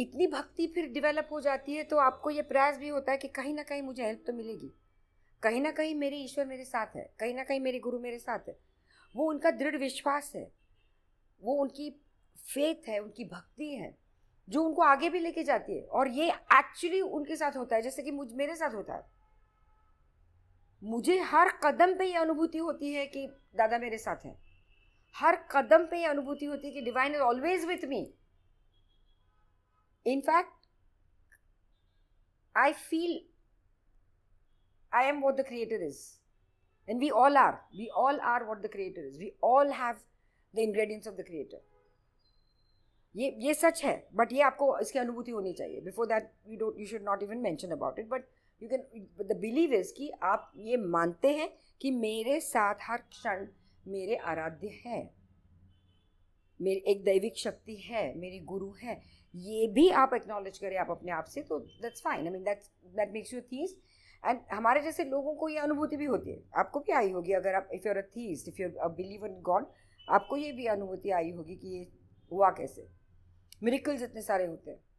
इतनी भक्ति फिर डिवेलप हो जाती है तो आपको ये प्रयास भी होता है कि कहीं ना कहीं मुझे हेल्प तो मिलेगी कहीं ना कहीं मेरे ईश्वर मेरे साथ है कहीं ना कहीं मेरे गुरु मेरे साथ है वो उनका दृढ़ विश्वास है वो उनकी फेथ है उनकी भक्ति है जो उनको आगे भी लेके जाती है और ये एक्चुअली उनके साथ होता है जैसे कि मुझ मेरे साथ होता है मुझे हर कदम पे ये अनुभूति होती है कि दादा मेरे साथ हैं हर कदम पे ये अनुभूति होती है कि divine is always with me In fact, I feel I am what the Creator is. And we all are. We all are what the Creator is. We all have the ingredients of the creator ये ये सच है but ये आपको इसकी अनुभूति होनी चाहिए before that you don't you should not even mention about it but you can the believe is कि आप ये मानते हैं कि मेरे साथ हर क्षण मेरे आराध्य है मेरी एक दैविक शक्ति है मेरी गुरु है ये भी आप एक्नॉलेज करें आप अपने आप से तो that's fine I mean that's that makes you theist and हमारे जैसे लोगों को ये अनुभूति भी होती है आपको भी आई होगी अगर आप if you're a theist if you're believe in God आपको ये भी अनुभूति आई होगी कि ये हुआ कैसे मेरिकल्स इतने सारे होते हैं